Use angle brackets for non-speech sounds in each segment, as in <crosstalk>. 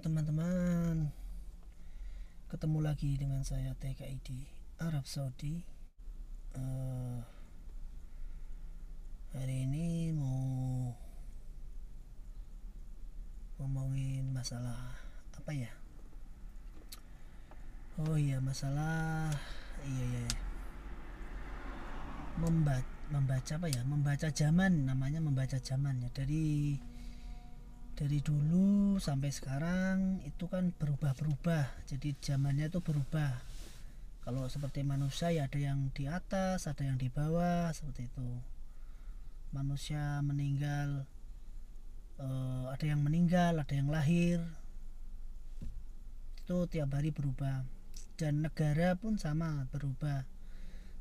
teman-teman Ketemu lagi dengan saya TKID Arab Saudi uh, Hari ini mau Ngomongin masalah Apa ya Oh iya masalah Iya iya, iya. Membaca, membaca apa ya Membaca zaman namanya membaca zaman ya Dari dari dulu sampai sekarang itu kan berubah-berubah jadi zamannya itu berubah kalau seperti manusia ya ada yang di atas ada yang di bawah seperti itu manusia meninggal eh, ada yang meninggal ada yang lahir itu tiap hari berubah dan negara pun sama berubah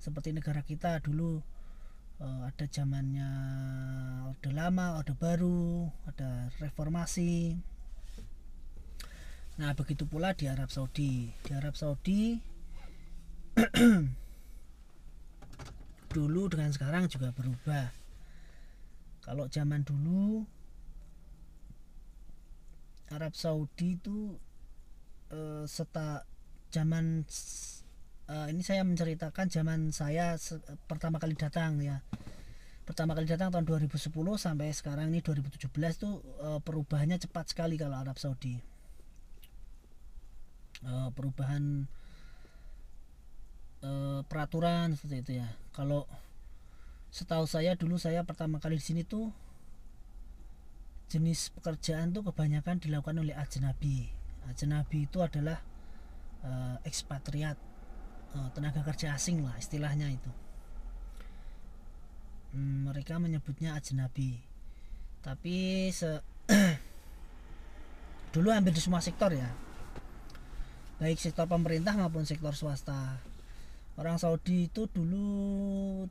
seperti negara kita dulu uh, ada zamannya orde lama orde baru ada reformasi nah begitu pula di Arab Saudi di Arab Saudi <clears throat> dulu dengan sekarang juga berubah kalau zaman dulu Arab Saudi itu uh, seta zaman uh, ini saya menceritakan zaman saya pertama kali datang ya pertama kali datang tahun 2010 sampai sekarang ini 2017 tuh uh, perubahannya cepat sekali kalau Arab Saudi uh, perubahan uh, peraturan seperti itu ya kalau setahu saya dulu saya pertama kali di sini tuh jenis pekerjaan tuh kebanyakan dilakukan oleh ajnabi ajnabi itu adalah uh, ekspatriat Eh, tenaga kerja asing lah istilahnya itu hmm, mereka menyebutnya ajnabi tapi se <clears throat> dulu hampir di semua sektor ya baik sektor pemerintah maupun sektor swasta orang Saudi itu dulu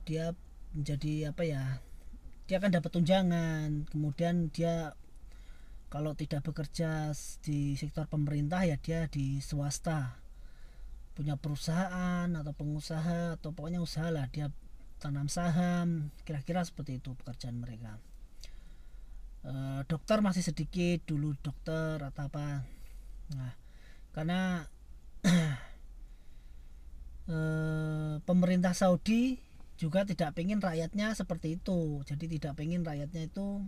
dia menjadi apa ya dia akan dapat tunjangan kemudian dia kalau tidak bekerja di sektor pemerintah ya dia di swasta punya perusahaan atau pengusaha atau pokoknya usaha lah dia tanam saham kira-kira seperti itu pekerjaan mereka e, dokter masih sedikit dulu dokter atau apa nah karena e, <clears throat> pemerintah Saudi juga tidak pengen rakyatnya seperti itu jadi tidak pengen rakyatnya itu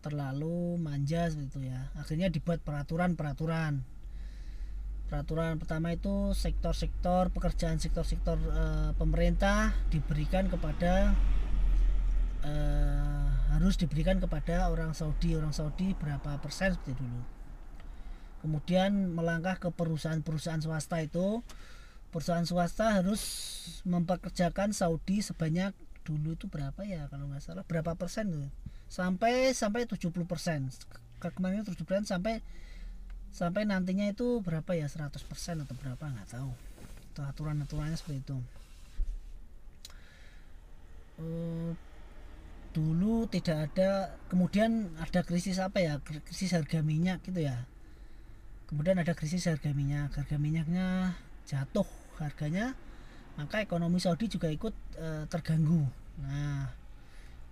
terlalu manja seperti itu ya akhirnya dibuat peraturan-peraturan peraturan pertama itu sektor-sektor pekerjaan sektor-sektor e, pemerintah diberikan kepada e, harus diberikan kepada orang Saudi orang Saudi berapa persen seperti dulu kemudian melangkah ke perusahaan-perusahaan swasta itu perusahaan swasta harus mempekerjakan Saudi sebanyak dulu itu berapa ya kalau nggak salah berapa persen tuh sampai sampai 70 persen kemarin 70 persen sampai sampai nantinya itu berapa ya 100% atau berapa nggak tahu itu aturan aturannya seperti itu eh, dulu tidak ada kemudian ada krisis apa ya krisis harga minyak gitu ya kemudian ada krisis harga minyak harga minyaknya jatuh harganya maka ekonomi Saudi juga ikut e, terganggu nah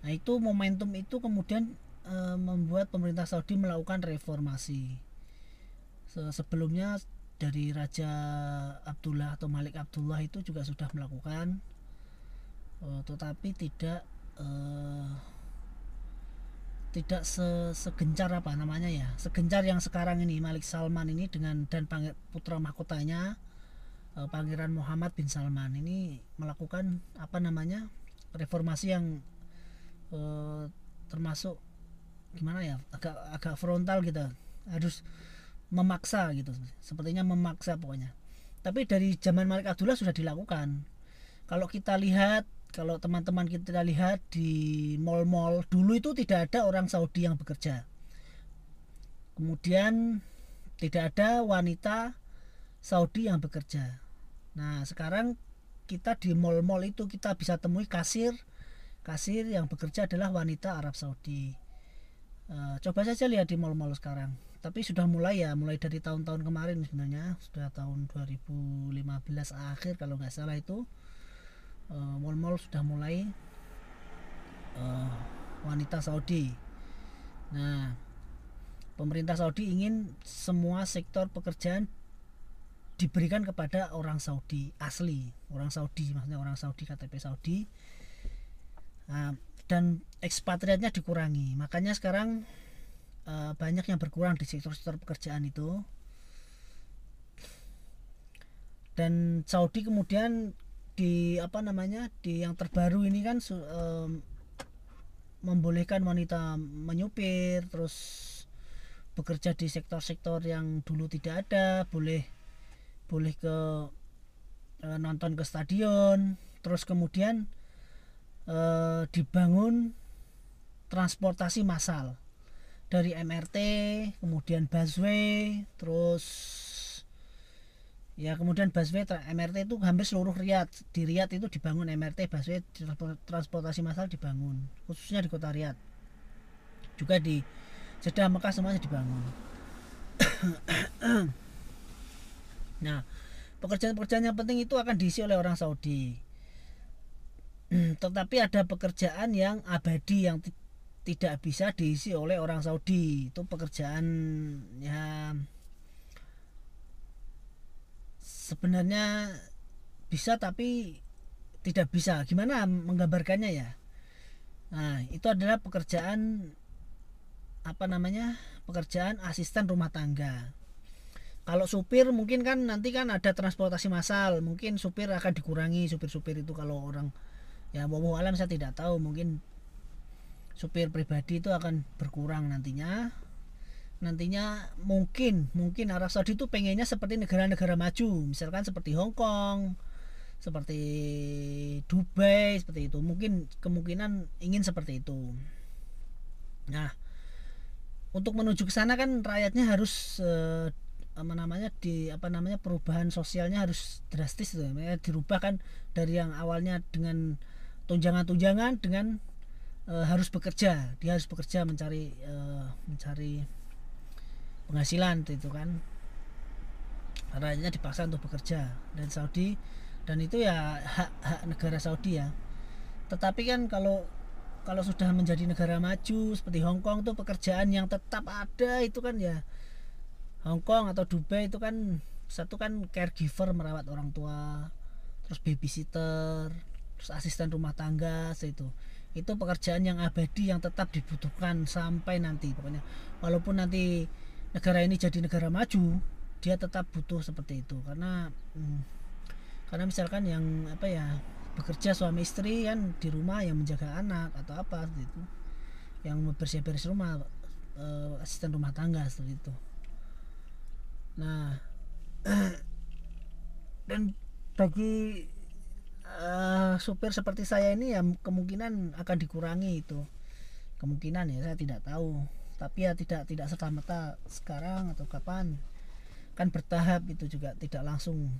nah itu momentum itu kemudian e, membuat pemerintah Saudi melakukan reformasi sebelumnya dari Raja Abdullah atau Malik Abdullah itu juga sudah melakukan uh, tetapi tidak uh, tidak se segencar apa namanya ya segencar yang sekarang ini Malik Salman ini dengan dan putra mahkotanya uh, Pangeran Muhammad bin Salman ini melakukan apa namanya reformasi yang uh, termasuk gimana ya agak agak frontal gitu harus memaksa gitu sepertinya memaksa pokoknya tapi dari zaman Malik Abdullah sudah dilakukan kalau kita lihat kalau teman-teman kita lihat di mall-mall dulu itu tidak ada orang Saudi yang bekerja kemudian tidak ada wanita Saudi yang bekerja nah sekarang kita di mall-mall itu kita bisa temui kasir kasir yang bekerja adalah wanita Arab Saudi Eh, coba saja lihat di mall-mall sekarang tapi sudah mulai ya mulai dari tahun-tahun kemarin sebenarnya sudah tahun 2015 akhir kalau nggak salah itu uh, mall-mall sudah mulai uh, wanita Saudi nah pemerintah Saudi ingin semua sektor pekerjaan diberikan kepada orang Saudi asli orang Saudi maksudnya orang Saudi KTP Saudi nah, dan ekspatriatnya dikurangi makanya sekarang uh, banyak yang berkurang di sektor-sektor pekerjaan itu dan Saudi kemudian di apa namanya di yang terbaru ini kan um, membolehkan wanita menyupir terus bekerja di sektor-sektor yang dulu tidak ada boleh boleh ke eh, nonton ke stadion terus kemudian e, dibangun transportasi massal dari MRT, kemudian busway, terus ya kemudian busway MRT itu hampir seluruh Riyadh. Di Riyadh itu dibangun MRT, busway transportasi massal dibangun, khususnya di kota Riyadh. Juga di Jeddah, Mekah semuanya dibangun. <coughs> nah, pekerjaan-pekerjaan yang penting itu akan diisi oleh orang Saudi Hmm, tetapi ada pekerjaan yang abadi yang tidak bisa diisi oleh orang Saudi itu pekerjaan ya sebenarnya bisa tapi tidak bisa gimana menggambarkannya ya nah itu adalah pekerjaan apa namanya pekerjaan asisten rumah tangga kalau supir mungkin kan nanti kan ada transportasi massal mungkin supir akan dikurangi supir-supir itu kalau orang ya bawa alam saya tidak tahu mungkin supir pribadi itu akan berkurang nantinya nantinya mungkin mungkin Arab Saudi itu pengennya seperti negara-negara maju misalkan seperti Hong Kong seperti Dubai seperti itu mungkin kemungkinan ingin seperti itu nah untuk menuju ke sana kan rakyatnya harus eh, apa namanya di apa namanya perubahan sosialnya harus drastis tuh ya dirubah kan dari yang awalnya dengan tunjangan-tunjangan dengan e, harus bekerja dia harus bekerja mencari e, mencari penghasilan itu kan rakyatnya dipaksa untuk bekerja dan Saudi dan itu ya hak hak negara Saudi ya tetapi kan kalau kalau sudah menjadi negara maju seperti Hong Kong tuh pekerjaan yang tetap ada itu kan ya Hong Kong atau Dubai itu kan satu kan caregiver merawat orang tua terus babysitter terus asisten rumah tangga itu itu pekerjaan yang abadi yang tetap dibutuhkan sampai nanti pokoknya walaupun nanti negara ini jadi negara maju dia tetap butuh seperti itu karena hmm, karena misalkan yang apa ya bekerja suami istri kan di rumah yang menjaga anak atau apa gitu yang bersih-bersih rumah uh, asisten rumah tangga seperti itu nah <clears throat> dan bagi uh, supir seperti saya ini ya kemungkinan akan dikurangi itu kemungkinan ya saya tidak tahu tapi ya tidak tidak serta merta sekarang atau kapan kan bertahap itu juga tidak langsung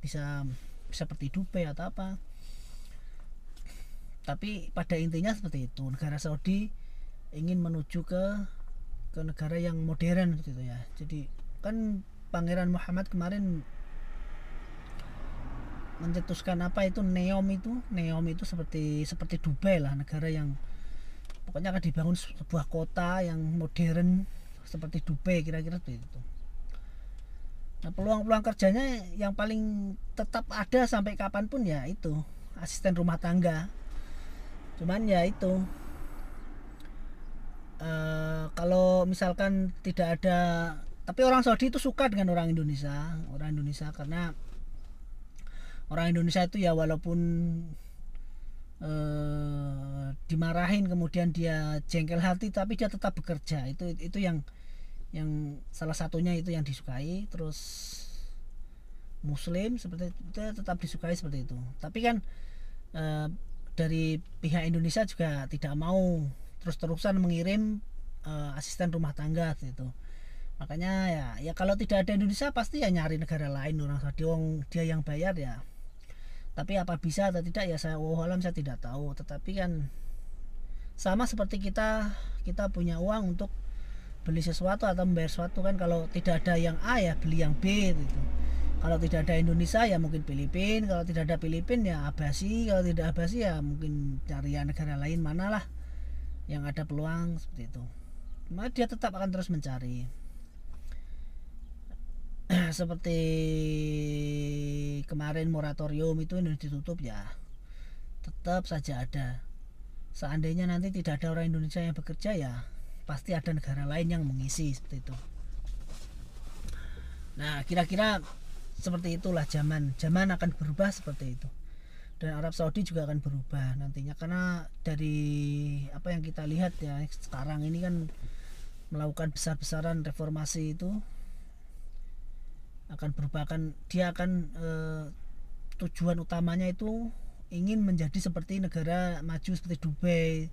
bisa seperti dupe atau apa tapi pada intinya seperti itu negara Saudi ingin menuju ke ke negara yang modern gitu ya jadi kan Pangeran Muhammad kemarin mencetuskan apa itu neom itu neom itu seperti seperti Dubai lah negara yang pokoknya akan dibangun sebuah kota yang modern seperti Dubai kira-kira itu nah peluang-peluang kerjanya yang paling tetap ada sampai kapanpun ya itu asisten rumah tangga cuman ya itu e, kalau misalkan tidak ada tapi orang Saudi itu suka dengan orang Indonesia orang Indonesia karena orang Indonesia itu ya walaupun eh, dimarahin kemudian dia jengkel hati tapi dia tetap bekerja itu itu yang yang salah satunya itu yang disukai terus muslim seperti itu tetap disukai seperti itu tapi kan eh, dari pihak Indonesia juga tidak mau terus-terusan mengirim eh, asisten rumah tangga gitu makanya ya ya kalau tidak ada Indonesia pasti ya nyari negara lain orang Saudi dia yang bayar ya tapi apa bisa atau tidak ya saya wow oh, alam saya tidak tahu tetapi kan sama seperti kita kita punya uang untuk beli sesuatu atau membayar sesuatu kan kalau tidak ada yang A ya beli yang B gitu kalau tidak ada Indonesia ya mungkin Filipin kalau tidak ada Filipin ya Abasi kalau tidak Abasi ya mungkin cari negara lain manalah yang ada peluang seperti itu maka dia tetap akan terus mencari seperti kemarin moratorium itu Indonesia ditutup ya tetap saja ada seandainya nanti tidak ada orang Indonesia yang bekerja ya pasti ada negara lain yang mengisi seperti itu nah kira-kira seperti itulah zaman zaman akan berubah seperti itu dan Arab Saudi juga akan berubah nantinya karena dari apa yang kita lihat ya sekarang ini kan melakukan besar-besaran reformasi itu akan berubah dia akan e, tujuan utamanya itu ingin menjadi seperti negara maju seperti Dubai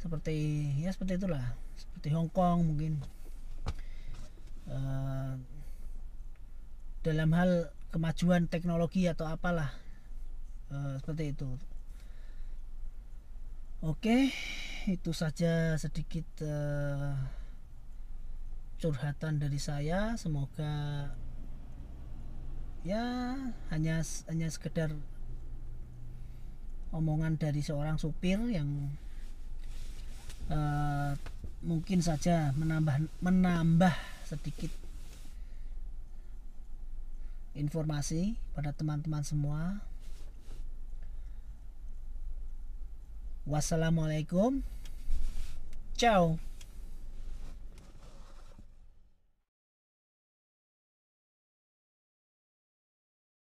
seperti ya seperti itulah seperti Hong Kong mungkin e, dalam hal kemajuan teknologi atau apalah e, seperti itu Oke, itu saja sedikit e, curhatan dari saya. Semoga ya hanya hanya sekedar omongan dari seorang supir yang uh, mungkin saja menambah menambah sedikit informasi pada teman-teman semua. Wassalamualaikum. Ciao.